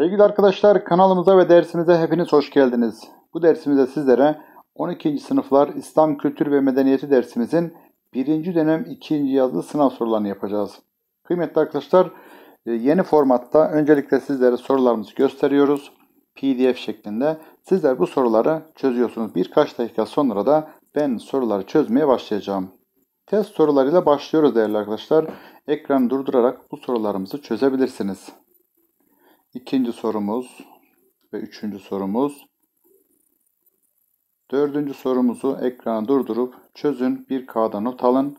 Sevgili arkadaşlar kanalımıza ve dersimize hepiniz hoş geldiniz. Bu dersimizde sizlere 12. sınıflar İslam Kültür ve Medeniyeti dersimizin 1. dönem 2. yazılı sınav sorularını yapacağız. Kıymetli arkadaşlar e, yeni formatta öncelikle sizlere sorularımızı gösteriyoruz. PDF şeklinde. Sizler bu soruları çözüyorsunuz. Birkaç dakika sonra da ben soruları çözmeye başlayacağım. Test sorularıyla başlıyoruz değerli arkadaşlar. Ekranı durdurarak bu sorularımızı çözebilirsiniz. İkinci sorumuz ve üçüncü sorumuz. Dördüncü sorumuzu ekranı durdurup çözün. bir kağıda not alın.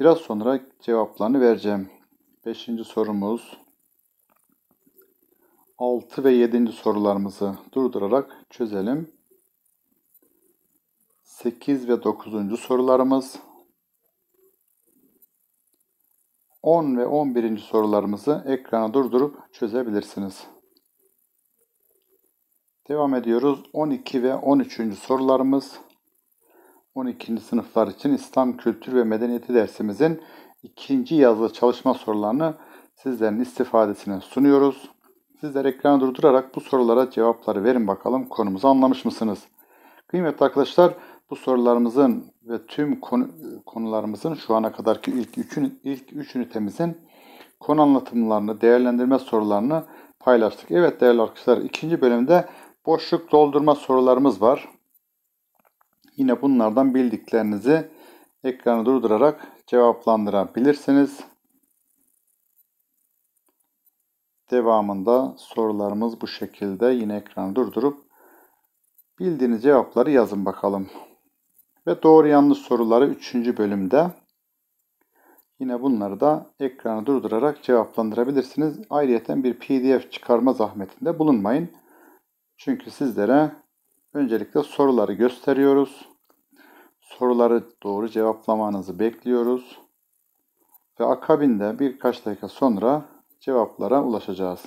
Biraz sonra cevaplarını vereceğim. Beşinci sorumuz. altı ve yedinci sorularımızı durdurarak çözelim. 8 ve 9. sorularımız 10 ve 11. sorularımızı ekrana durdurup çözebilirsiniz. Devam ediyoruz. 12 ve 13. sorularımız 12. sınıflar için İslam Kültür ve Medeniyeti dersimizin ikinci yazılı çalışma sorularını sizlerin istifadesine sunuyoruz. Sizler ekranı durdurarak bu sorulara cevapları verin bakalım konumuzu anlamış mısınız? Kıymetli arkadaşlar bu sorularımızın ve tüm konu, konularımızın şu ana kadarki ilk üçün, ilk üç ünitemizin konu anlatımlarını, değerlendirme sorularını paylaştık. Evet değerli arkadaşlar ikinci bölümde boşluk doldurma sorularımız var. Yine bunlardan bildiklerinizi ekranı durdurarak cevaplandırabilirsiniz. Devamında sorularımız bu şekilde. Yine ekranı durdurup bildiğiniz cevapları yazın bakalım. Ve doğru yanlış soruları 3. bölümde yine bunları da ekranı durdurarak cevaplandırabilirsiniz. Ayrıca bir pdf çıkarma zahmetinde bulunmayın. Çünkü sizlere öncelikle soruları gösteriyoruz. Soruları doğru cevaplamanızı bekliyoruz. Ve akabinde birkaç dakika sonra cevaplara ulaşacağız.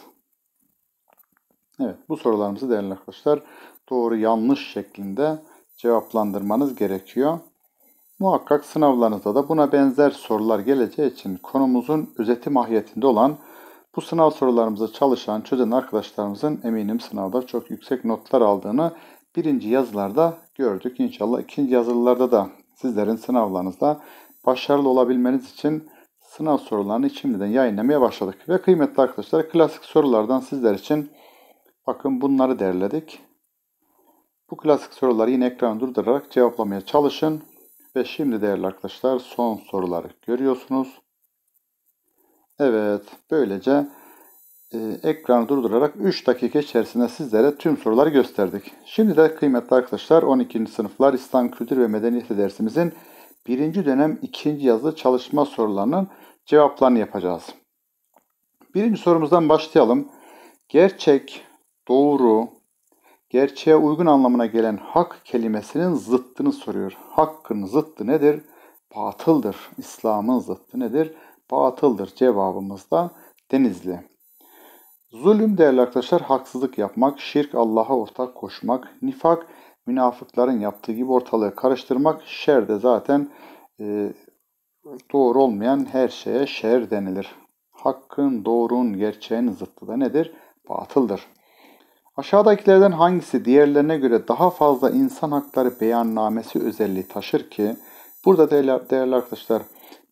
Evet bu sorularımızı değerli arkadaşlar doğru yanlış şeklinde cevaplandırmanız gerekiyor. Muhakkak sınavlarınızda da buna benzer sorular geleceği için konumuzun özeti mahiyetinde olan bu sınav sorularımızı çalışan, çözen arkadaşlarımızın eminim sınavda çok yüksek notlar aldığını birinci yazılarda gördük. İnşallah ikinci yazılarda da sizlerin sınavlarınızda başarılı olabilmeniz için sınav sorularını şimdiden yayınlamaya başladık. Ve kıymetli arkadaşlar klasik sorulardan sizler için bakın bunları derledik. Bu klasik soruları yine ekranı durdurarak cevaplamaya çalışın. Ve şimdi değerli arkadaşlar son soruları görüyorsunuz. Evet böylece e, ekranı durdurarak 3 dakika içerisinde sizlere tüm soruları gösterdik. Şimdi de kıymetli arkadaşlar 12. sınıflar İslam Kültür ve Medeniyeti dersimizin 1. dönem 2. yazılı çalışma sorularının cevaplarını yapacağız. Birinci sorumuzdan başlayalım. Gerçek, doğru, gerçeğe uygun anlamına gelen hak kelimesinin zıttını soruyor. Hakkın zıttı nedir? Batıldır. İslam'ın zıttı nedir? Batıldır. Cevabımız da Denizli. Zulüm değerli arkadaşlar haksızlık yapmak, şirk Allah'a ortak koşmak, nifak münafıkların yaptığı gibi ortalığı karıştırmak, şer de zaten e, doğru olmayan her şeye şer denilir. Hakkın, doğrunun, gerçeğin zıttı da nedir? Batıldır. Aşağıdakilerden hangisi diğerlerine göre daha fazla insan hakları beyannamesi özelliği taşır ki? Burada değerli, değerli arkadaşlar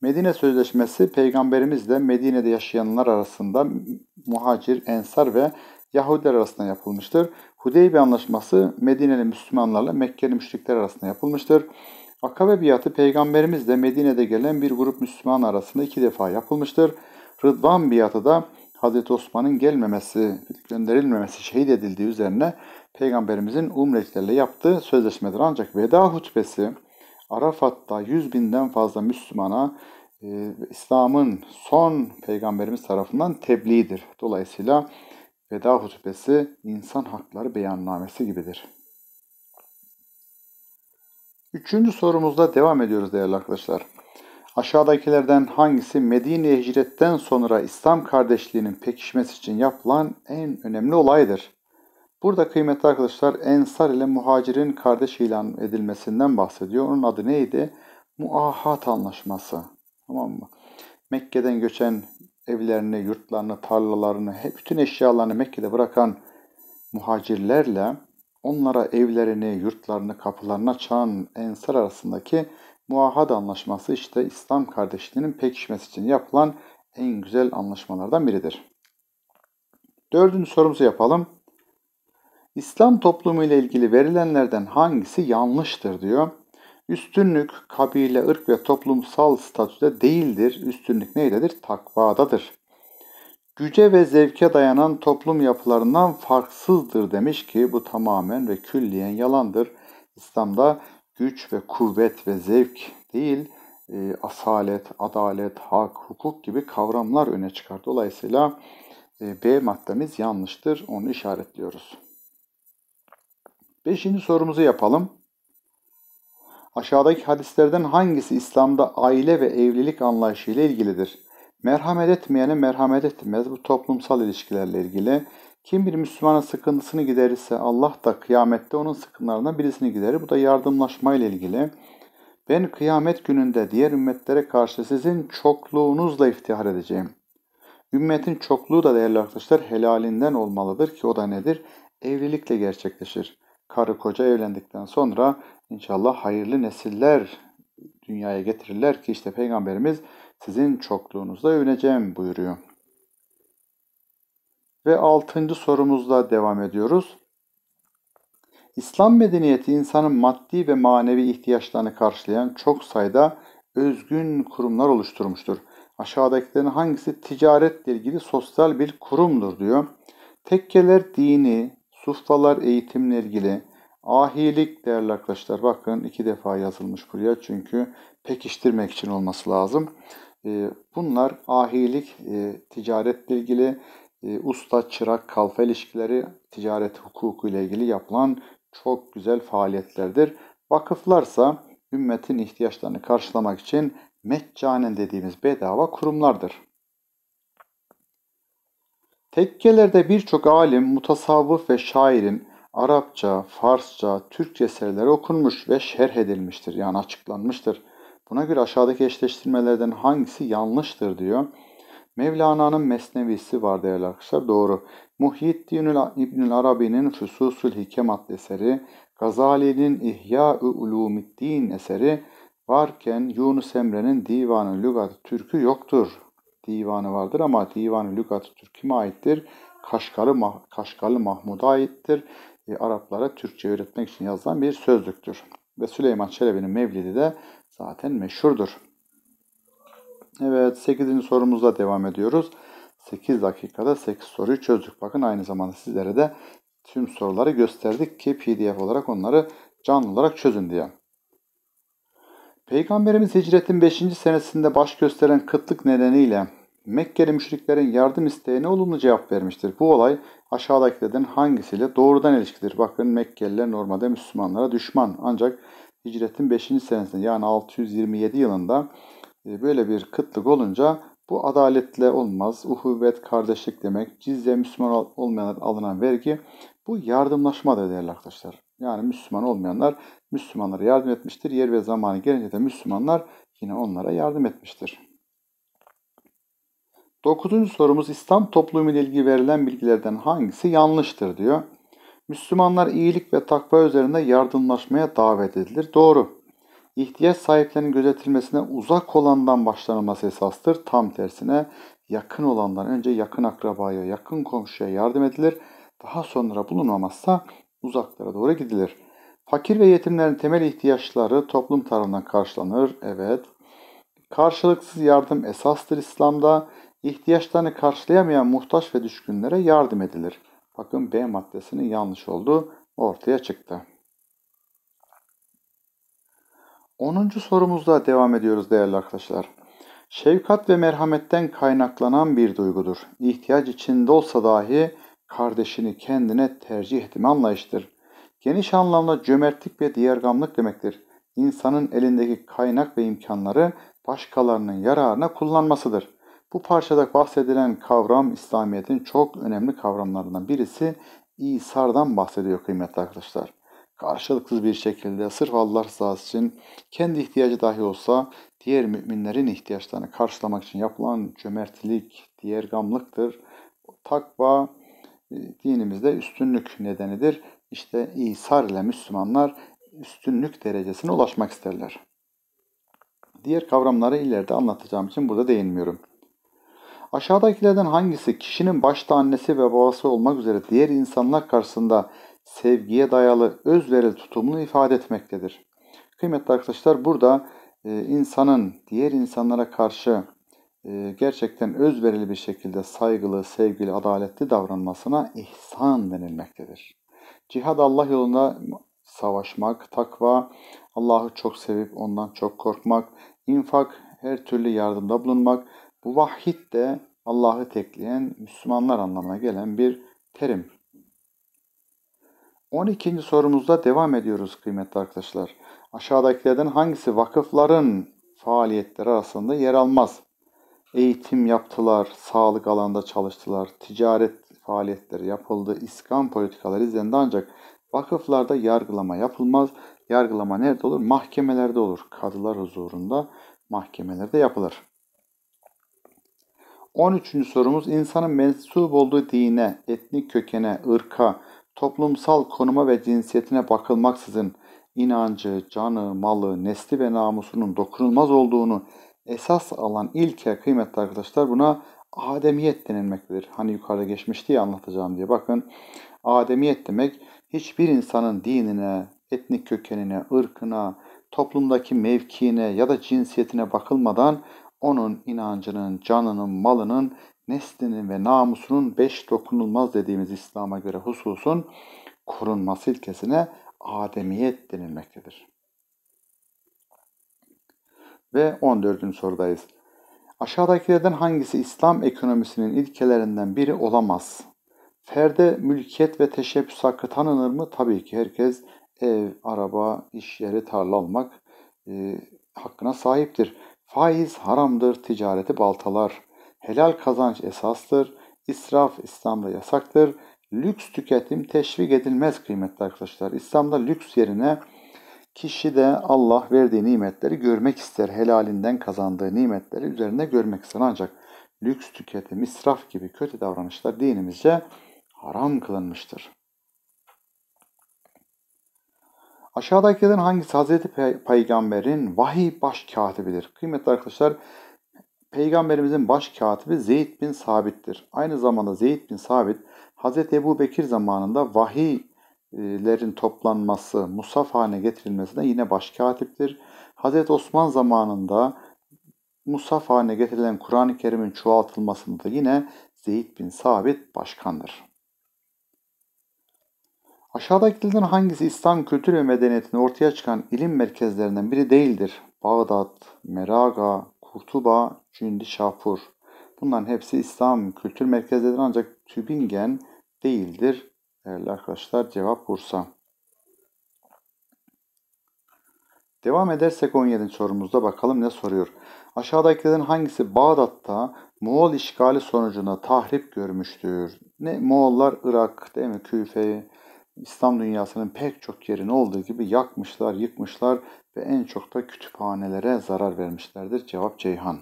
Medine Sözleşmesi peygamberimizle Medine'de yaşayanlar arasında muhacir, ensar ve Yahudiler arasında yapılmıştır. Hudeybiye Anlaşması Medine'li Müslümanlarla Mekkeli müşrikler arasında yapılmıştır. Akabe biatı peygamberimizle Medine'de gelen bir grup Müslüman arasında iki defa yapılmıştır. Rıdvan biatı da Hazreti Osman'ın gelmemesi, gönderilmemesi, şehit edildiği üzerine Peygamberimizin Umrelilerle yaptığı sözleşmedir. Ancak veda hutbesi Arafat'ta 100 binden fazla Müslümana e, İslam'ın son Peygamberimiz tarafından tebliğidir. Dolayısıyla veda hutbesi insan hakları beyannamesi gibidir. Üçüncü sorumuzda devam ediyoruz değerli arkadaşlar. Aşağıdakilerden hangisi Medine hicretten sonra İslam kardeşliğinin pekişmesi için yapılan en önemli olaydır? Burada kıymetli arkadaşlar Ensar ile Muhacir'in kardeş ilan edilmesinden bahsediyor. Onun adı neydi? Muahat Anlaşması. Tamam mı? Mekke'den göçen evlerini, yurtlarını, tarlalarını, bütün eşyalarını Mekke'de bırakan muhacirlerle onlara evlerini, yurtlarını, kapılarını açan Ensar arasındaki Muahhad anlaşması işte İslam kardeşliğinin pekişmesi için yapılan en güzel anlaşmalardan biridir. Dördüncü sorumuzu yapalım. İslam toplumu ile ilgili verilenlerden hangisi yanlıştır diyor. Üstünlük kabile, ırk ve toplumsal statüde değildir. Üstünlük neyledir? Takvadadır. Güce ve zevke dayanan toplum yapılarından farksızdır demiş ki bu tamamen ve külliyen yalandır. İslam'da güç ve kuvvet ve zevk değil, e, asalet, adalet, hak, hukuk gibi kavramlar öne çıkar. Dolayısıyla e, B maddemiz yanlıştır, onu işaretliyoruz. Beşinci sorumuzu yapalım. Aşağıdaki hadislerden hangisi İslam'da aile ve evlilik anlayışı ile ilgilidir? Merhamet etmeyene merhamet etmez. Bu toplumsal ilişkilerle ilgili. Kim bir Müslümanın sıkıntısını giderirse Allah da kıyamette onun sıkıntılarından birisini giderir. Bu da yardımlaşma ile ilgili. Ben kıyamet gününde diğer ümmetlere karşı sizin çokluğunuzla iftihar edeceğim. Ümmetin çokluğu da değerli arkadaşlar helalinden olmalıdır ki o da nedir? Evlilikle gerçekleşir. Karı koca evlendikten sonra inşallah hayırlı nesiller dünyaya getirirler ki işte Peygamberimiz sizin çokluğunuzla övüneceğim buyuruyor. Ve altıncı sorumuzla devam ediyoruz. İslam medeniyeti insanın maddi ve manevi ihtiyaçlarını karşılayan çok sayıda özgün kurumlar oluşturmuştur. Aşağıdakilerin hangisi ticaretle ilgili sosyal bir kurumdur diyor. Tekkeler dini, sufralar eğitimle ilgili, ahilik değerli arkadaşlar bakın iki defa yazılmış buraya çünkü pekiştirmek için olması lazım. Ee, bunlar ahilik, e, ticaretle ilgili, ee, usta-çırak kalfa ilişkileri ticaret hukuku ile ilgili yapılan çok güzel faaliyetlerdir. Vakıflarsa ümmetin ihtiyaçlarını karşılamak için meccanen dediğimiz bedava kurumlardır. Tekkelerde birçok alim, mutasavvıf ve şairin Arapça, Farsça, Türkçe eserleri okunmuş ve şerh edilmiştir yani açıklanmıştır. Buna göre aşağıdaki eşleştirmelerden hangisi yanlıştır diyor. Mevlana'nın Mesnevisi var değerli arkadaşlar. Doğru. Muhyiddin İbnül Arabi'nin Füsusül Hikem adlı eseri, Gazali'nin İhya-ı Ulumiddin eseri varken Yunus Emre'nin Divanı Lügat Türk'ü yoktur. Divanı vardır ama Divanı Lügat Türkü kime aittir? Kaşgarı, Mah Kaşgarlı Mahmud'a aittir. E, Araplara Türkçe öğretmek için yazılan bir sözlüktür. Ve Süleyman Çelebi'nin Mevlidi de zaten meşhurdur. Evet 8. sorumuzla devam ediyoruz. 8 dakikada 8 soruyu çözdük. Bakın aynı zamanda sizlere de tüm soruları gösterdik ki pdf olarak onları canlı olarak çözün diye. Peygamberimiz hicretin 5. senesinde baş gösteren kıtlık nedeniyle Mekkeli müşriklerin yardım isteğine olumlu cevap vermiştir. Bu olay aşağıdakilerden hangisiyle doğrudan ilişkidir? Bakın Mekkeliler normalde Müslümanlara düşman ancak hicretin 5. senesinde yani 627 yılında ee, böyle bir kıtlık olunca bu adaletle olmaz. Uhuvvet, kardeşlik demek. Cizye Müslüman olmayanlar alınan vergi bu yardımlaşmadır değerli arkadaşlar. Yani Müslüman olmayanlar Müslümanlara yardım etmiştir. Yer ve zamanı gelince de Müslümanlar yine onlara yardım etmiştir. Dokuzuncu sorumuz İslam toplumu ile ilgili verilen bilgilerden hangisi yanlıştır diyor. Müslümanlar iyilik ve takva üzerinde yardımlaşmaya davet edilir. Doğru ihtiyaç sahiplerinin gözetilmesine uzak olandan başlanılması esastır. Tam tersine yakın olandan önce yakın akrabaya, yakın komşuya yardım edilir. Daha sonra bulunamazsa uzaklara doğru gidilir. Fakir ve yetimlerin temel ihtiyaçları toplum tarafından karşılanır. Evet. Karşılıksız yardım esastır İslam'da. İhtiyaçlarını karşılayamayan muhtaç ve düşkünlere yardım edilir. Bakın B maddesinin yanlış olduğu ortaya çıktı. 10. sorumuzda devam ediyoruz değerli arkadaşlar. Şefkat ve merhametten kaynaklanan bir duygudur. İhtiyaç içinde olsa dahi kardeşini kendine tercih etme anlayıştır. Geniş anlamda cömertlik ve diğergamlık demektir. İnsanın elindeki kaynak ve imkanları başkalarının yararına kullanmasıdır. Bu parçada bahsedilen kavram İslamiyet'in çok önemli kavramlarından birisi İsar'dan bahsediyor kıymetli arkadaşlar karşılıksız bir şekilde sırf Allah rızası için kendi ihtiyacı dahi olsa diğer müminlerin ihtiyaçlarını karşılamak için yapılan cömertlik, diğer gamlıktır. Takva e, dinimizde üstünlük nedenidir. İşte İsar ile Müslümanlar üstünlük derecesine ulaşmak isterler. Diğer kavramları ileride anlatacağım için burada değinmiyorum. Aşağıdakilerden hangisi kişinin başta annesi ve babası olmak üzere diğer insanlar karşısında sevgiye dayalı özveril tutumunu ifade etmektedir. Kıymetli arkadaşlar burada e, insanın diğer insanlara karşı e, gerçekten özverili bir şekilde saygılı, sevgili, adaletli davranmasına ihsan denilmektedir. Cihad Allah yolunda savaşmak, takva, Allah'ı çok sevip ondan çok korkmak, infak, her türlü yardımda bulunmak, bu vahid de Allah'ı tekleyen Müslümanlar anlamına gelen bir terim. 12. sorumuzda devam ediyoruz kıymetli arkadaşlar. Aşağıdakilerden hangisi vakıfların faaliyetleri arasında yer almaz? Eğitim yaptılar, sağlık alanda çalıştılar, ticaret faaliyetleri yapıldı, iskan politikaları izlendi ancak vakıflarda yargılama yapılmaz. Yargılama nerede olur? Mahkemelerde olur. Kadılar huzurunda mahkemelerde yapılır. 13. sorumuz insanın mensup olduğu dine, etnik kökene, ırka, toplumsal konuma ve cinsiyetine bakılmaksızın inancı, canı, malı, nesli ve namusunun dokunulmaz olduğunu esas alan ilke kıymetli arkadaşlar buna ademiyet denilmektedir. Hani yukarıda geçmişti ya anlatacağım diye bakın. Ademiyet demek hiçbir insanın dinine, etnik kökenine, ırkına, toplumdaki mevkiine ya da cinsiyetine bakılmadan onun inancının, canının, malının Neslinin ve namusunun beş dokunulmaz dediğimiz İslam'a göre hususun korunması ilkesine ademiyet denilmektedir. Ve 14. sorudayız. Aşağıdakilerden hangisi İslam ekonomisinin ilkelerinden biri olamaz? Ferde mülkiyet ve teşebbüs hakkı tanınır mı? Tabii ki herkes ev, araba, iş yeri, tarla almak e, hakkına sahiptir. Faiz haramdır, ticareti baltalar. Helal kazanç esastır. İsraf İslam'da yasaktır. Lüks tüketim teşvik edilmez kıymetli arkadaşlar. İslam'da lüks yerine kişi de Allah verdiği nimetleri görmek ister. Helalinden kazandığı nimetleri üzerinde görmek ister. Ancak lüks tüketim, israf gibi kötü davranışlar dinimizce haram kılınmıştır. Aşağıdakilerin hangisi Hazreti Peygamber'in vahiy baş katibidir? Kıymetli arkadaşlar Peygamberimizin baş katibi Zeyd bin Sabit'tir. Aynı zamanda Zeyd bin Sabit Hz. Ebu Bekir zamanında vahiylerin toplanması, musaf haline getirilmesine yine baş katiptir. Hz. Osman zamanında musaf haline getirilen Kur'an-ı Kerim'in çoğaltılmasında da yine Zeyd bin Sabit başkandır. Aşağıdakilerden hangisi İslam kültür ve medeniyetini ortaya çıkan ilim merkezlerinden biri değildir? Bağdat, Meraga, Kurtuba, Şapur. Bunların hepsi İslam kültür merkezleridir ancak Tübingen değildir. Değerli arkadaşlar cevap Bursa. Devam edersek 17. sorumuzda bakalım ne soruyor. Aşağıdakilerin hangisi Bağdat'ta Moğol işgali sonucunda tahrip görmüştür? Ne Moğollar Irak, değil mi? Küfeyi İslam dünyasının pek çok yerini olduğu gibi yakmışlar, yıkmışlar ve en çok da kütüphanelere zarar vermişlerdir. Cevap Ceyhan.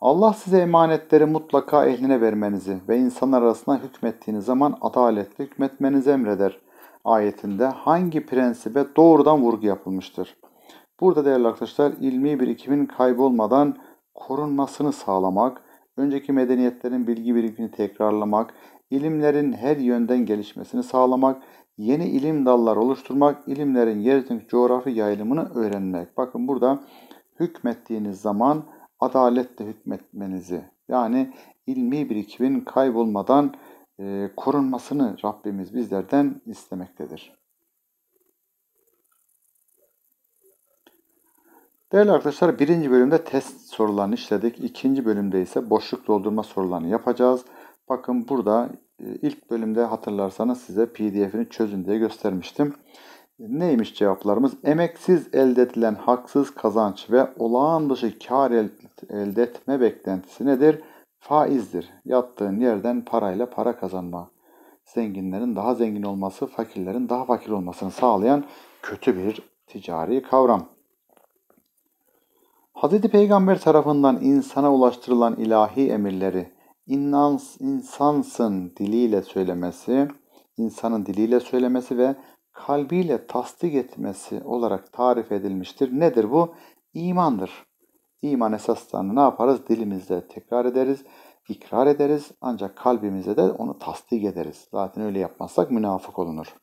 Allah size emanetleri mutlaka ehline vermenizi ve insanlar arasında hükmettiğiniz zaman adaletle hükmetmenizi emreder. Ayetinde hangi prensibe doğrudan vurgu yapılmıştır? Burada değerli arkadaşlar ilmi birikimin kaybolmadan korunmasını sağlamak, önceki medeniyetlerin bilgi birikimini tekrarlamak, ilimlerin her yönden gelişmesini sağlamak, Yeni ilim dalları oluşturmak, ilimlerin yeryüzündeki coğrafi yayılımını öğrenmek. Bakın burada hükmettiğiniz zaman adaletle hükmetmenizi yani ilmi birikimin kaybolmadan e, korunmasını Rabbimiz bizlerden istemektedir. Değerli arkadaşlar birinci bölümde test sorularını işledik. İkinci bölümde ise boşluk doldurma sorularını yapacağız. Bakın burada ee, ilk bölümde hatırlarsanız size pdf'ini çözün diye göstermiştim. Neymiş cevaplarımız? Emeksiz elde edilen haksız kazanç ve olağan dışı kar elde etme beklentisi nedir? Faizdir. Yattığın yerden parayla para kazanma. Zenginlerin daha zengin olması, fakirlerin daha fakir olmasını sağlayan kötü bir ticari kavram. Hz. Peygamber tarafından insana ulaştırılan ilahi emirleri, inans, insansın diliyle söylemesi, insanın diliyle söylemesi ve kalbiyle tasdik etmesi olarak tarif edilmiştir. Nedir bu? İmandır. İman esaslarını ne yaparız? Dilimizde tekrar ederiz, ikrar ederiz ancak kalbimize de onu tasdik ederiz. Zaten öyle yapmazsak münafık olunur.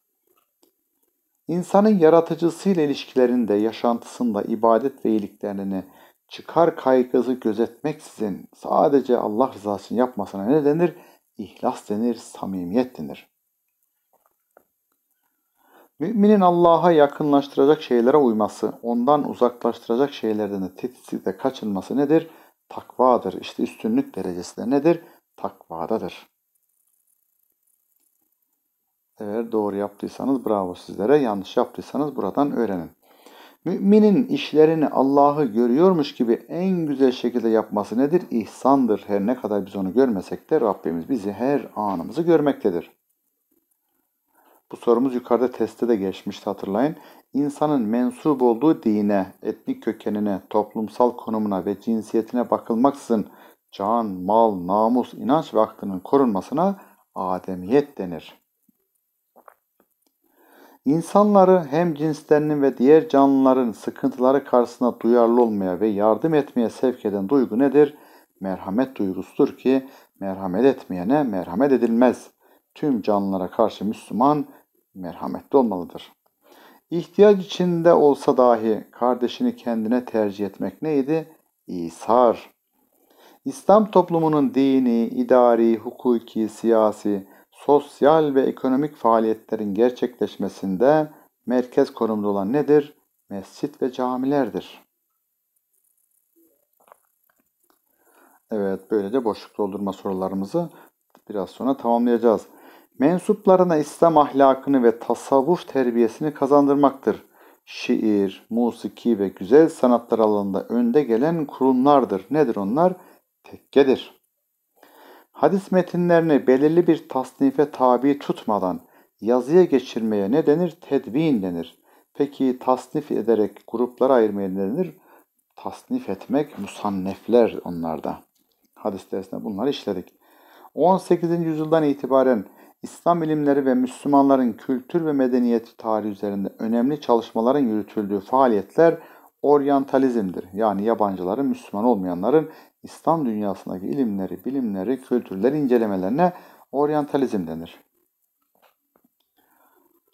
İnsanın yaratıcısıyla ilişkilerinde, yaşantısında, ibadet ve iyiliklerini çıkar kaygısı gözetmeksizin sadece Allah rızasını yapmasına ne denir? İhlas denir, samimiyet denir. Müminin Allah'a yakınlaştıracak şeylere uyması, ondan uzaklaştıracak şeylerden de titizlikle kaçınması nedir? Takvadır. İşte üstünlük derecesi de nedir? Takvadadır. Eğer doğru yaptıysanız bravo sizlere, yanlış yaptıysanız buradan öğrenin. Müminin işlerini Allah'ı görüyormuş gibi en güzel şekilde yapması nedir? İhsandır. Her ne kadar biz onu görmesek de Rabbimiz bizi her anımızı görmektedir. Bu sorumuz yukarıda testte de geçmişti hatırlayın. İnsanın mensup olduğu dine, etnik kökenine, toplumsal konumuna ve cinsiyetine bakılmaksızın can, mal, namus, inanç ve aklının korunmasına ademiyet denir. İnsanları hem cinslerinin ve diğer canlıların sıkıntıları karşısında duyarlı olmaya ve yardım etmeye sevk eden duygu nedir? Merhamet duygusudur ki merhamet etmeyene merhamet edilmez. Tüm canlılara karşı Müslüman merhametli olmalıdır. İhtiyaç içinde olsa dahi kardeşini kendine tercih etmek neydi? İsar. İslam toplumunun dini, idari, hukuki, siyasi, sosyal ve ekonomik faaliyetlerin gerçekleşmesinde merkez konumda olan nedir? Mescit ve camilerdir. Evet, böylece boşluk doldurma sorularımızı biraz sonra tamamlayacağız. Mensuplarına İslam ahlakını ve tasavvuf terbiyesini kazandırmaktır. Şiir, musiki ve güzel sanatlar alanında önde gelen kurumlardır. Nedir onlar? Tekkedir. Hadis metinlerini belirli bir tasnife tabi tutmadan yazıya geçirmeye ne denir? Tedvin denir. Peki tasnif ederek gruplara ayırmaya ne denir? Tasnif etmek musannefler onlarda. Hadis dersinde bunları işledik. 18. yüzyıldan itibaren İslam ilimleri ve Müslümanların kültür ve medeniyet tarihi üzerinde önemli çalışmaların yürütüldüğü faaliyetler oryantalizmdir. Yani yabancıların, Müslüman olmayanların İslam dünyasındaki ilimleri, bilimleri, kültürleri incelemelerine oryantalizm denir.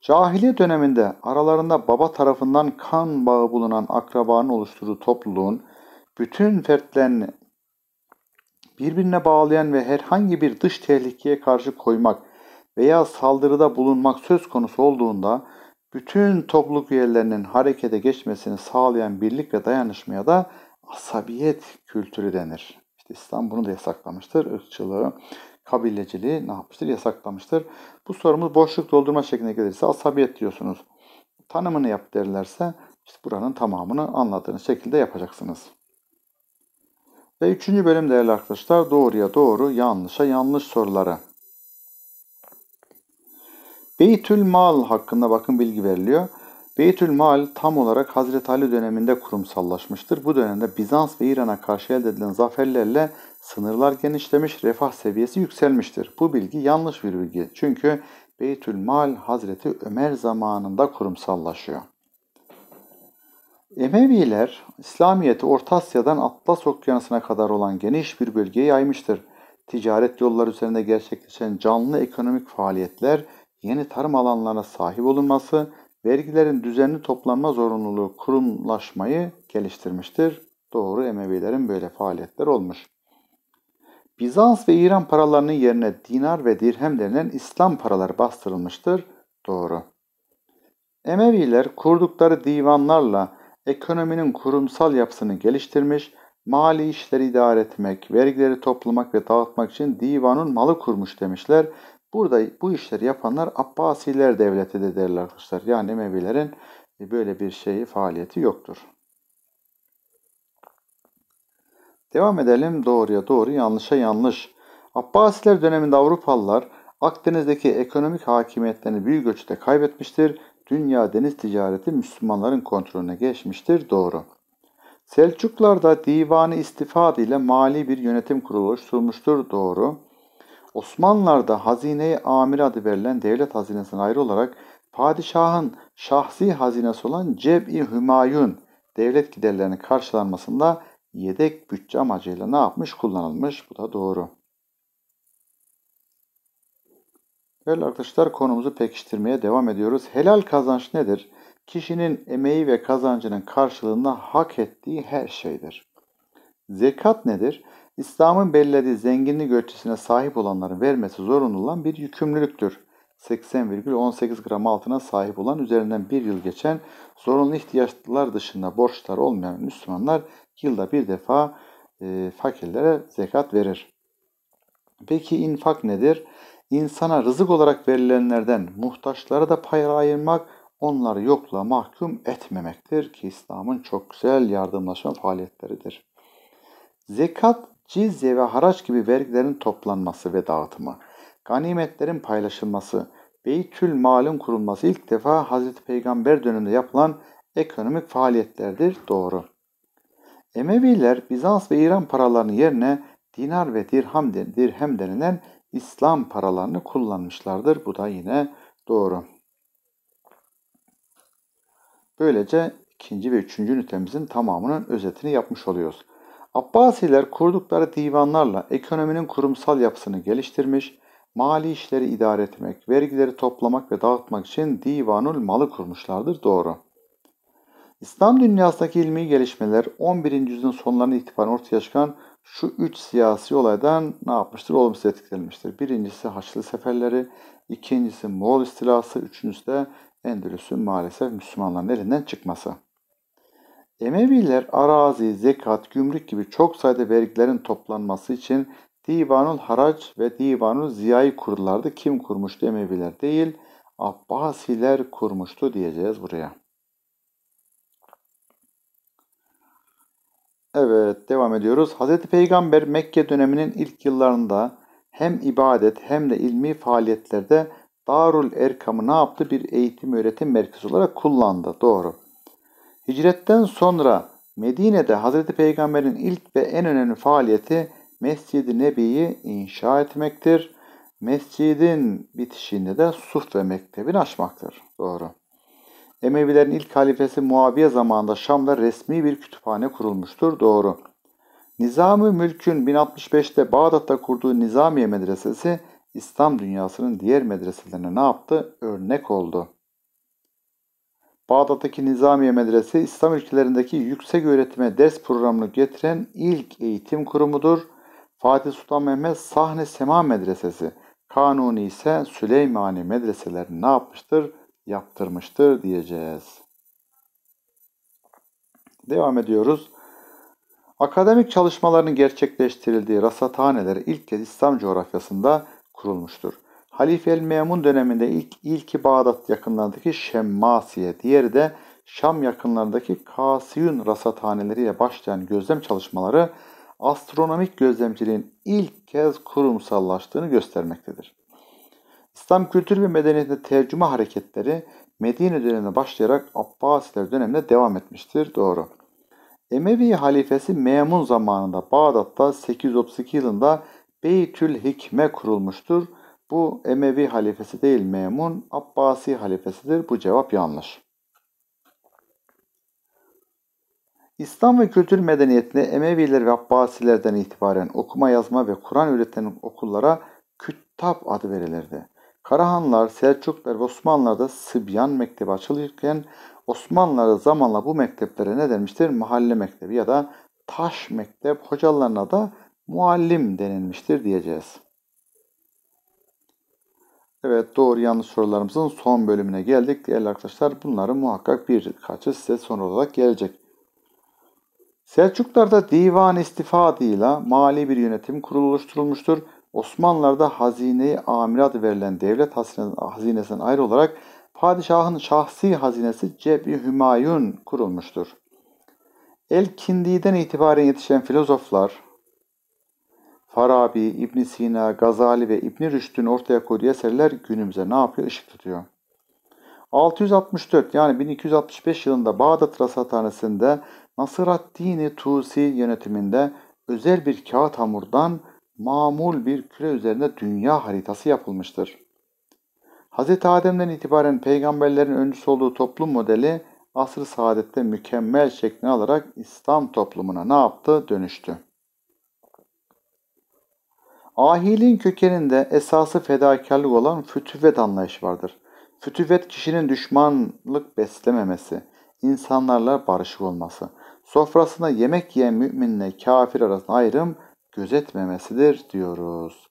Cahiliye döneminde aralarında baba tarafından kan bağı bulunan akrabanın oluşturduğu topluluğun bütün fertlerini birbirine bağlayan ve herhangi bir dış tehlikeye karşı koymak veya saldırıda bulunmak söz konusu olduğunda bütün topluluk üyelerinin harekete geçmesini sağlayan birlik ve dayanışmaya da asabiyet kültürü denir. İşte İslam bunu da yasaklamıştır. Irkçılığı, kabileciliği ne yapmıştır? Yasaklamıştır. Bu sorumuz boşluk doldurma şeklinde gelirse asabiyet diyorsunuz. Tanımını yap derlerse işte buranın tamamını anladığınız şekilde yapacaksınız. Ve üçüncü bölüm değerli arkadaşlar doğruya doğru yanlışa yanlış soruları. Beytül Mal hakkında bakın bilgi veriliyor. Beytül Mal tam olarak Hazreti Ali döneminde kurumsallaşmıştır. Bu dönemde Bizans ve İran'a karşı elde edilen zaferlerle sınırlar genişlemiş, refah seviyesi yükselmiştir. Bu bilgi yanlış bir bilgi. Çünkü Beytül Mal Hazreti Ömer zamanında kurumsallaşıyor. Emeviler İslamiyet'i Orta Asya'dan Atlas Okyanusu'na kadar olan geniş bir bölgeye yaymıştır. Ticaret yolları üzerinde gerçekleşen canlı ekonomik faaliyetler yeni tarım alanlarına sahip olunması, vergilerin düzenli toplanma zorunluluğu kurumlaşmayı geliştirmiştir. Doğru Emevilerin böyle faaliyetler olmuş. Bizans ve İran paralarının yerine dinar ve dirhem denilen İslam paraları bastırılmıştır. Doğru. Emeviler kurdukları divanlarla ekonominin kurumsal yapısını geliştirmiş, mali işleri idare etmek, vergileri toplamak ve dağıtmak için divanın malı kurmuş demişler Burada bu işleri yapanlar Abbasiler devleti de derler arkadaşlar. Yani Emevilerin e, böyle bir şeyi faaliyeti yoktur. Devam edelim doğruya doğru yanlışa yanlış. Abbasiler döneminde Avrupalılar Akdeniz'deki ekonomik hakimiyetlerini büyük ölçüde kaybetmiştir. Dünya deniz ticareti Müslümanların kontrolüne geçmiştir. Doğru. Selçuklar da divanı istifade ile mali bir yönetim kurulu oluşturmuştur. Doğru. Osmanlılar'da hazine-i amir adı verilen devlet hazinesine ayrı olarak padişahın şahsi hazinesi olan ceb-i hümayun devlet giderlerini karşılanmasında yedek bütçe amacıyla ne yapmış? Kullanılmış. Bu da doğru. Değerli arkadaşlar konumuzu pekiştirmeye devam ediyoruz. Helal kazanç nedir? Kişinin emeği ve kazancının karşılığında hak ettiği her şeydir. Zekat nedir? İslam'ın bellediği zenginlik ölçüsüne sahip olanların vermesi zorunlu olan bir yükümlülüktür. 80,18 gram altına sahip olan üzerinden bir yıl geçen zorunlu ihtiyaçlar dışında borçlar olmayan Müslümanlar yılda bir defa e, fakirlere zekat verir. Peki infak nedir? İnsana rızık olarak verilenlerden muhtaçlara da pay ayırmak, onları yokla mahkum etmemektir ki İslam'ın çok güzel yardımlaşma faaliyetleridir. Zekat cizye ve haraç gibi vergilerin toplanması ve dağıtımı, ganimetlerin paylaşılması, Beytül Mal'ın kurulması ilk defa Hz. Peygamber döneminde yapılan ekonomik faaliyetlerdir doğru. Emeviler Bizans ve İran paralarının yerine dinar ve dirham, dirhem denilen İslam paralarını kullanmışlardır. Bu da yine doğru. Böylece ikinci ve üçüncü ünitemizin tamamının özetini yapmış oluyoruz. Abbasiler kurdukları divanlarla ekonominin kurumsal yapısını geliştirmiş, mali işleri idare etmek, vergileri toplamak ve dağıtmak için divanul malı kurmuşlardır doğru. İslam dünyasındaki ilmi gelişmeler 11. yüzyılın sonlarına itibaren ortaya çıkan şu üç siyasi olaydan ne yapmıştır? Olumsuz etkilenmiştir. Birincisi Haçlı Seferleri, ikincisi Moğol istilası, üçüncüsü de Endülüs'ün maalesef Müslümanların elinden çıkması. Emeviler arazi, zekat, gümrük gibi çok sayıda vergilerin toplanması için Divanul Harac ve Divanul Ziya'yı kurdulardı. Kim kurmuştu? Emeviler değil, Abbasiler kurmuştu diyeceğiz buraya. Evet, devam ediyoruz. Hz. Peygamber Mekke döneminin ilk yıllarında hem ibadet hem de ilmi faaliyetlerde Darul Erkam'ı ne yaptı? Bir eğitim öğretim merkezi olarak kullandı. Doğru. Hicretten sonra Medine'de Hazreti Peygamber'in ilk ve en önemli faaliyeti Mescid-i Nebi'yi inşa etmektir. Mescidin bitişinde de Suf ve Mektebini açmaktır. Doğru. Emevilerin ilk halifesi Muaviye zamanında Şam'da resmi bir kütüphane kurulmuştur. Doğru. Nizami Mülk'ün 1065'te Bağdat'ta kurduğu Nizamiye Medresesi İslam dünyasının diğer medreselerine ne yaptı? Örnek oldu. Bağdat'taki Nizamiye Medrese İslam ülkelerindeki yüksek öğretime ders programını getiren ilk eğitim kurumudur. Fatih Sultan Mehmet Sahne Sema Medresesi, Kanuni ise Süleymani medreselerini ne yapmıştır? Yaptırmıştır diyeceğiz. Devam ediyoruz. Akademik çalışmalarının gerçekleştirildiği rasathaneler ilk kez İslam coğrafyasında kurulmuştur. Halife el Memun döneminde ilk ilki Bağdat yakınlarındaki Şemmasiye, diğeri de Şam yakınlarındaki Kasiyun rasathaneleriyle başlayan gözlem çalışmaları astronomik gözlemciliğin ilk kez kurumsallaştığını göstermektedir. İslam kültürü ve medeniyetinde tercüme hareketleri Medine dönemine başlayarak Abbasiler döneminde devam etmiştir. Doğru. Emevi halifesi Memun zamanında Bağdat'ta 832 yılında Beytül Hikme kurulmuştur bu Emevi halifesi değil Memun, Abbasi halifesidir. Bu cevap yanlış. İslam ve kültür medeniyetini Emeviler ve Abbasilerden itibaren okuma yazma ve Kur'an üreten okullara Küttab adı verilirdi. Karahanlar, Selçuklar ve Osmanlılar'da Sibyan Mektebi açılırken Osmanlılar'da zamanla bu mekteplere ne denmiştir? Mahalle mektebi ya da taş mektep hocalarına da muallim denilmiştir diyeceğiz. Evet doğru yanlış sorularımızın son bölümüne geldik. Değerli arkadaşlar bunları muhakkak birkaçı size son olarak gelecek. Selçuklarda divan istifa adıyla mali bir yönetim kurulu oluşturulmuştur. Osmanlılarda hazine-i amire adı verilen devlet hazinesinden ayrı olarak padişahın şahsi hazinesi Cebi Hümayun kurulmuştur. El Kindi'den itibaren yetişen filozoflar, Farabi, İbn Sina, Gazali ve İbn Rüşd'ün ortaya koyduğu eserler günümüze ne yapıyor? Işık tutuyor. 664 yani 1265 yılında Bağdat Rasathanesi'nde Nasıraddin Tusi yönetiminde özel bir kağıt hamurdan mamul bir küre üzerinde dünya haritası yapılmıştır. Hz. Adem'den itibaren peygamberlerin öncüsü olduğu toplum modeli asr-ı saadette mükemmel şeklini alarak İslam toplumuna ne yaptı? Dönüştü. Ahiliğin kökeninde esası fedakarlık olan fütüvet anlayışı vardır. Fütüvet kişinin düşmanlık beslememesi, insanlarla barışık olması, sofrasında yemek yiyen müminle kafir arasında ayrım gözetmemesidir diyoruz.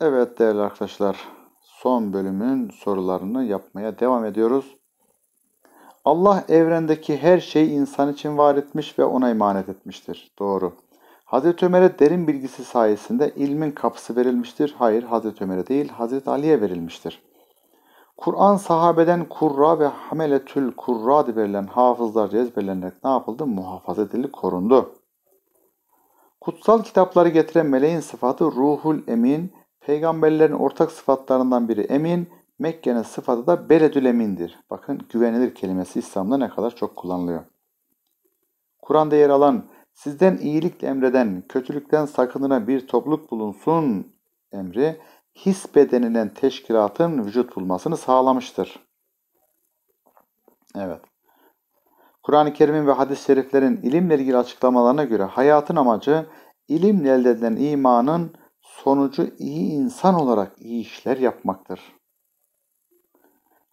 Evet değerli arkadaşlar, son bölümün sorularını yapmaya devam ediyoruz. Allah evrendeki her şeyi insan için var etmiş ve ona emanet etmiştir. Doğru. Hazreti Ömer'e derin bilgisi sayesinde ilmin kapısı verilmiştir. Hayır Hazreti Ömer'e değil Hazreti Ali'ye verilmiştir. Kur'an sahabeden kurra ve hameletül kurra verilen hafızlar ezberlenerek ne yapıldı? Muhafaza edildi, korundu. Kutsal kitapları getiren meleğin sıfatı ruhul emin, peygamberlerin ortak sıfatlarından biri emin, Mekke'nin sıfatı da beledül emindir. Bakın güvenilir kelimesi İslam'da ne kadar çok kullanılıyor. Kur'an'da yer alan Sizden iyilikle emreden, kötülükten sakınına bir topluluk bulunsun emri his bedenilen teşkilatın vücut bulmasını sağlamıştır. Evet. Kur'an-ı Kerim'in ve hadis-i şeriflerin ilimle ilgili açıklamalarına göre hayatın amacı ilimle elde edilen imanın sonucu iyi insan olarak iyi işler yapmaktır.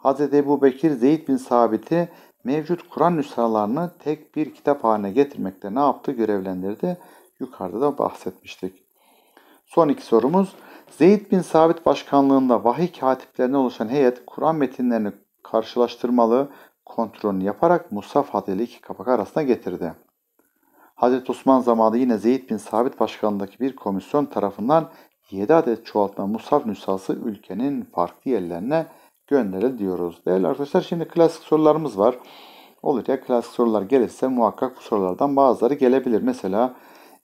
Hz. Ebu Bekir Zeyd bin Sabit'i mevcut Kur'an nüshalarını tek bir kitap haline getirmekte ne yaptı görevlendirdi? Yukarıda da bahsetmiştik. Son iki sorumuz. Zeyd bin Sabit başkanlığında vahiy katiplerinden oluşan heyet Kur'an metinlerini karşılaştırmalı kontrolünü yaparak Musaf adıyla iki kapak arasına getirdi. Hazreti Osman zamanında yine Zeyd bin Sabit başkanlığındaki bir komisyon tarafından 7 adet çoğaltma Musaf nüshası ülkenin farklı yerlerine Gönderil diyoruz. Değerli arkadaşlar şimdi klasik sorularımız var. Olur ya klasik sorular gelirse muhakkak bu sorulardan bazıları gelebilir. Mesela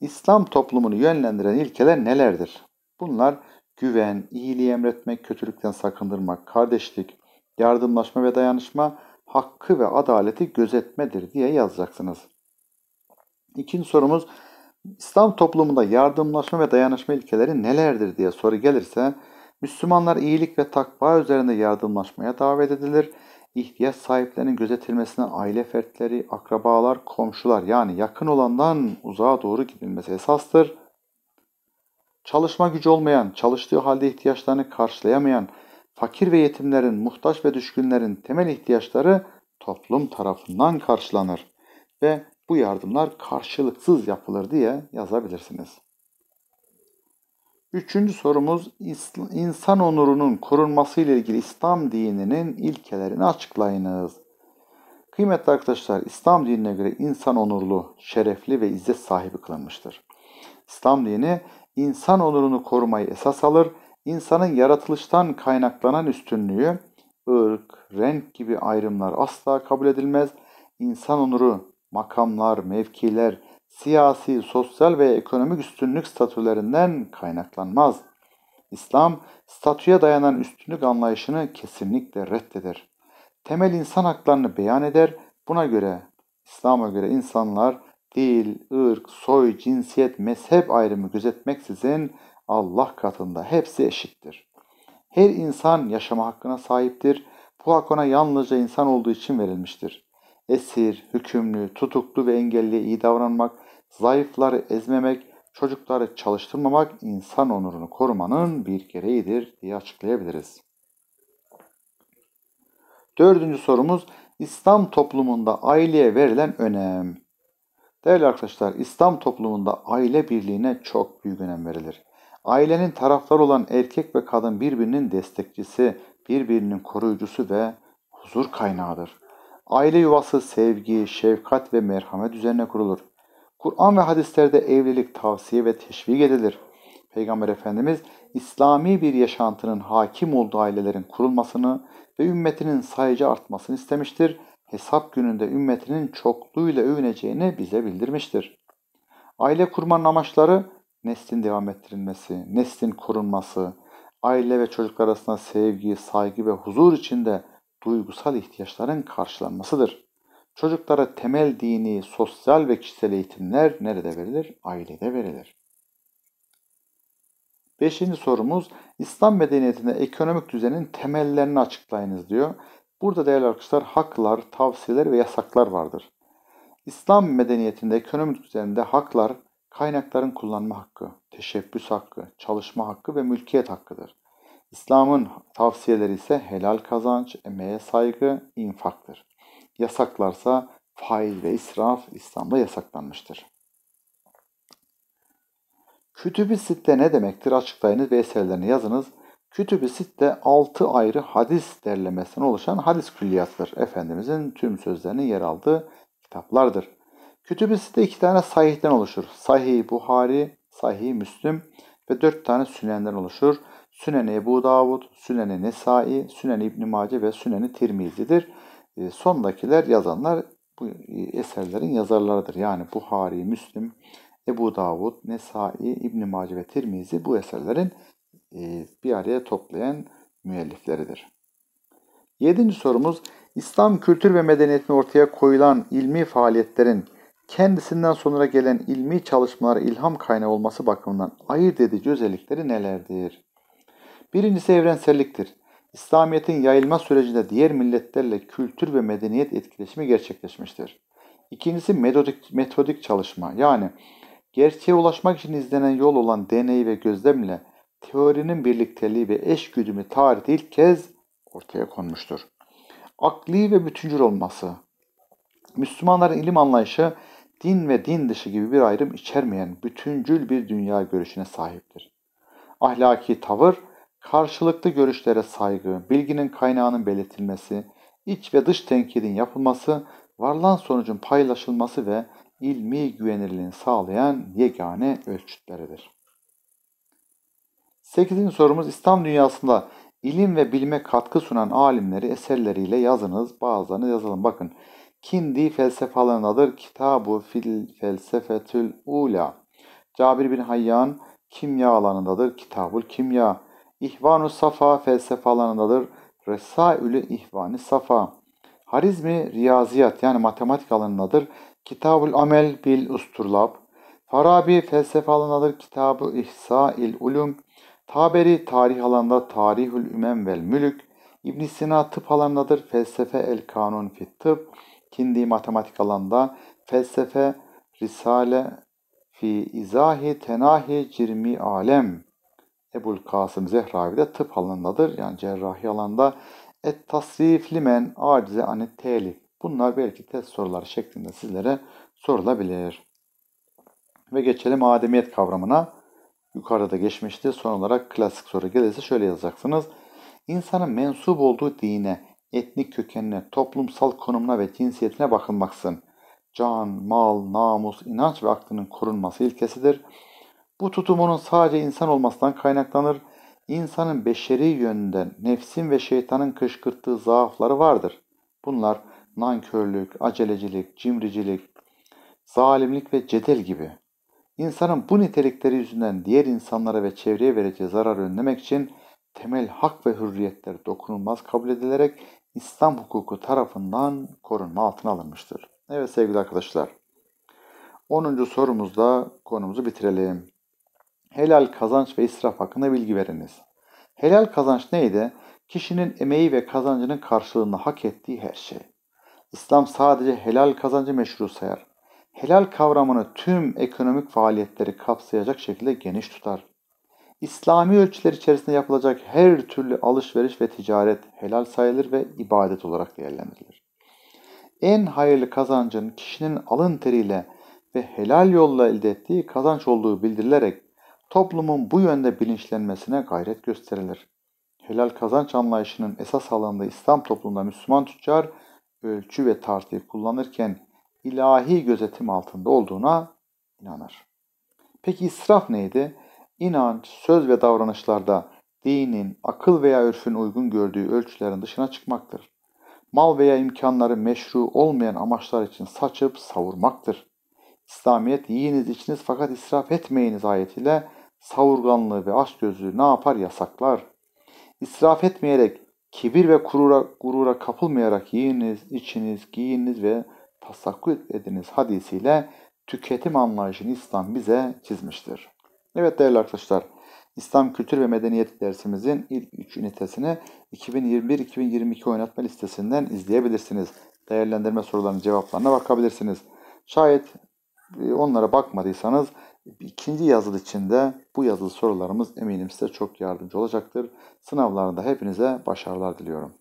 İslam toplumunu yönlendiren ilkeler nelerdir? Bunlar güven, iyiliği emretmek, kötülükten sakındırmak, kardeşlik, yardımlaşma ve dayanışma, hakkı ve adaleti gözetmedir diye yazacaksınız. İkinci sorumuz İslam toplumunda yardımlaşma ve dayanışma ilkeleri nelerdir diye soru gelirse Müslümanlar iyilik ve takva üzerinde yardımlaşmaya davet edilir. İhtiyaç sahiplerinin gözetilmesine aile fertleri, akrabalar, komşular yani yakın olandan uzağa doğru gidilmesi esastır. Çalışma gücü olmayan, çalıştığı halde ihtiyaçlarını karşılayamayan, fakir ve yetimlerin, muhtaç ve düşkünlerin temel ihtiyaçları toplum tarafından karşılanır ve bu yardımlar karşılıksız yapılır diye yazabilirsiniz. Üçüncü sorumuz insan onurunun korunması ile ilgili İslam dininin ilkelerini açıklayınız. Kıymetli arkadaşlar İslam dinine göre insan onurlu, şerefli ve izzet sahibi kılınmıştır. İslam dini insan onurunu korumayı esas alır, insanın yaratılıştan kaynaklanan üstünlüğü, ırk, renk gibi ayrımlar asla kabul edilmez, İnsan onuru makamlar, mevkiler, siyasi, sosyal ve ekonomik üstünlük statülerinden kaynaklanmaz. İslam, statüye dayanan üstünlük anlayışını kesinlikle reddeder. Temel insan haklarını beyan eder. Buna göre, İslam'a göre insanlar dil, ırk, soy, cinsiyet, mezhep ayrımı gözetmeksizin Allah katında hepsi eşittir. Her insan yaşama hakkına sahiptir. Bu hak ona yalnızca insan olduğu için verilmiştir. Esir, hükümlü, tutuklu ve engelliye iyi davranmak, zayıfları ezmemek, çocukları çalıştırmamak insan onurunu korumanın bir gereğidir diye açıklayabiliriz. Dördüncü sorumuz İslam toplumunda aileye verilen önem. Değerli arkadaşlar İslam toplumunda aile birliğine çok büyük önem verilir. Ailenin tarafları olan erkek ve kadın birbirinin destekçisi, birbirinin koruyucusu ve huzur kaynağıdır. Aile yuvası sevgi, şefkat ve merhamet üzerine kurulur. Kur'an ve hadislerde evlilik tavsiye ve teşvik edilir. Peygamber Efendimiz İslami bir yaşantının hakim olduğu ailelerin kurulmasını ve ümmetinin sayıca artmasını istemiştir. Hesap gününde ümmetinin çokluğuyla övüneceğini bize bildirmiştir. Aile kurmanın amaçları neslin devam ettirilmesi, neslin korunması, aile ve çocuk arasında sevgi, saygı ve huzur içinde duygusal ihtiyaçların karşılanmasıdır. Çocuklara temel dini, sosyal ve kişisel eğitimler nerede verilir? Ailede verilir. Beşinci sorumuz, İslam medeniyetinde ekonomik düzenin temellerini açıklayınız diyor. Burada değerli arkadaşlar haklar, tavsiyeler ve yasaklar vardır. İslam medeniyetinde ekonomik düzeninde haklar, kaynakların kullanma hakkı, teşebbüs hakkı, çalışma hakkı ve mülkiyet hakkıdır. İslam'ın tavsiyeleri ise helal kazanç, emeğe saygı, infaktır yasaklarsa faiz ve israf İslam'da yasaklanmıştır. Kütüb-i Sitte ne demektir? Açıklayınız ve eserlerini yazınız. Kütüb-i Sitte 6 ayrı hadis derlemesinden oluşan hadis külliyatıdır. Efendimizin tüm sözlerinin yer aldığı kitaplardır. Kütüb-i Sitte iki tane sahihten oluşur. Sahih Buhari, Sahih Müslüm ve dört tane sünenden oluşur. Sünen Ebu Davud, Sünen-i Nesai, Sünen İbn Mace ve sünen Tirmizi'dir. E, sondakiler yazanlar bu e, eserlerin yazarlarıdır. Yani Buhari, Müslim, Ebu Davud, Nesai, İbn Mace ve Tirmizi bu eserlerin e, bir araya toplayan müellifleridir. Yedinci sorumuz İslam kültür ve medeniyetini ortaya koyulan ilmi faaliyetlerin kendisinden sonra gelen ilmi çalışmalara ilham kaynağı olması bakımından ayırt edici özellikleri nelerdir? Birincisi evrenselliktir. İslamiyet'in yayılma sürecinde diğer milletlerle kültür ve medeniyet etkileşimi gerçekleşmiştir. İkincisi metodik, metodik çalışma yani gerçeğe ulaşmak için izlenen yol olan deney ve gözlemle teorinin birlikteliği ve eş güdümü tarihte ilk kez ortaya konmuştur. Akli ve bütüncül olması Müslümanların ilim anlayışı din ve din dışı gibi bir ayrım içermeyen bütüncül bir dünya görüşüne sahiptir. Ahlaki tavır Karşılıklı görüşlere saygı, bilginin kaynağının belirtilmesi, iç ve dış tenkidin yapılması, varılan sonucun paylaşılması ve ilmi güvenirliğini sağlayan yegane ölçütleridir. 8. sorumuz İslam dünyasında ilim ve bilime katkı sunan alimleri eserleriyle yazınız. Bazılarını yazalım. Bakın. Kindi felsefaların adı Kitabu fil felsefetül ula. Cabir bin Hayyan kimya alanındadır. Kitabul kimya. İhvanu Safa felsefe alanındadır. Resaülü İhvani Safa. Harizmi Riyaziyat yani matematik alanındadır. Kitabul Amel bil Usturlab. Farabi felsefe alanındadır. Kitabı İhsa il Ulum. Taberi tarih alanında Tarihül Ümem vel Mülük. İbn Sina tıp alanındadır. Felsefe el Kanun fit Tıp. Kindi matematik alanında felsefe Risale fi izahi tenahi cirmi alem Ebul Kasım Zehravi de tıp alanındadır. Yani cerrahi alanda et tasrif limen acize anet telif. Bunlar belki test soruları şeklinde sizlere sorulabilir. Ve geçelim ademiyet kavramına. Yukarıda da geçmişti. Son olarak klasik soru gelirse şöyle yazacaksınız. İnsanın mensup olduğu dine, etnik kökenine, toplumsal konumuna ve cinsiyetine bakılmaksın. Can, mal, namus, inanç ve aklının korunması ilkesidir. Bu tutumunun sadece insan olmasından kaynaklanır. İnsanın beşeri yönünden nefsin ve şeytanın kışkırttığı zaafları vardır. Bunlar nankörlük, acelecilik, cimricilik, zalimlik ve cedel gibi. İnsanın bu nitelikleri yüzünden diğer insanlara ve çevreye vereceği zarar önlemek için temel hak ve hürriyetler dokunulmaz kabul edilerek İslam hukuku tarafından korunma altına alınmıştır. Evet sevgili arkadaşlar. 10. sorumuzda konumuzu bitirelim. Helal kazanç ve israf hakkında bilgi veriniz. Helal kazanç neydi? Kişinin emeği ve kazancının karşılığını hak ettiği her şey. İslam sadece helal kazancı meşru sayar. Helal kavramını tüm ekonomik faaliyetleri kapsayacak şekilde geniş tutar. İslami ölçüler içerisinde yapılacak her türlü alışveriş ve ticaret helal sayılır ve ibadet olarak değerlendirilir. En hayırlı kazancın kişinin alın teriyle ve helal yolla elde ettiği kazanç olduğu bildirilerek Toplumun bu yönde bilinçlenmesine gayret gösterilir. Helal kazanç anlayışının esas alındığı İslam toplumunda Müslüman tüccar ölçü ve tartıyı kullanırken ilahi gözetim altında olduğuna inanır. Peki israf neydi? İnanç, söz ve davranışlarda dinin, akıl veya örfün uygun gördüğü ölçülerin dışına çıkmaktır. Mal veya imkanları meşru olmayan amaçlar için saçıp savurmaktır. İslamiyet yiyiniz içiniz fakat israf etmeyiniz ayetiyle savurganlığı ve açgözlüğü ne yapar yasaklar. İsraf etmeyerek, kibir ve gurura, gurura kapılmayarak yiyiniz, içiniz, giyiniz ve tasakkut ediniz hadisiyle tüketim anlayışını İslam bize çizmiştir. Evet değerli arkadaşlar, İslam Kültür ve Medeniyet dersimizin ilk 3 ünitesini 2021-2022 oynatma listesinden izleyebilirsiniz. Değerlendirme sorularının cevaplarına bakabilirsiniz. Şayet e, onlara bakmadıysanız İkinci yazılı içinde bu yazılı sorularımız eminim size çok yardımcı olacaktır. Sınavlarında hepinize başarılar diliyorum.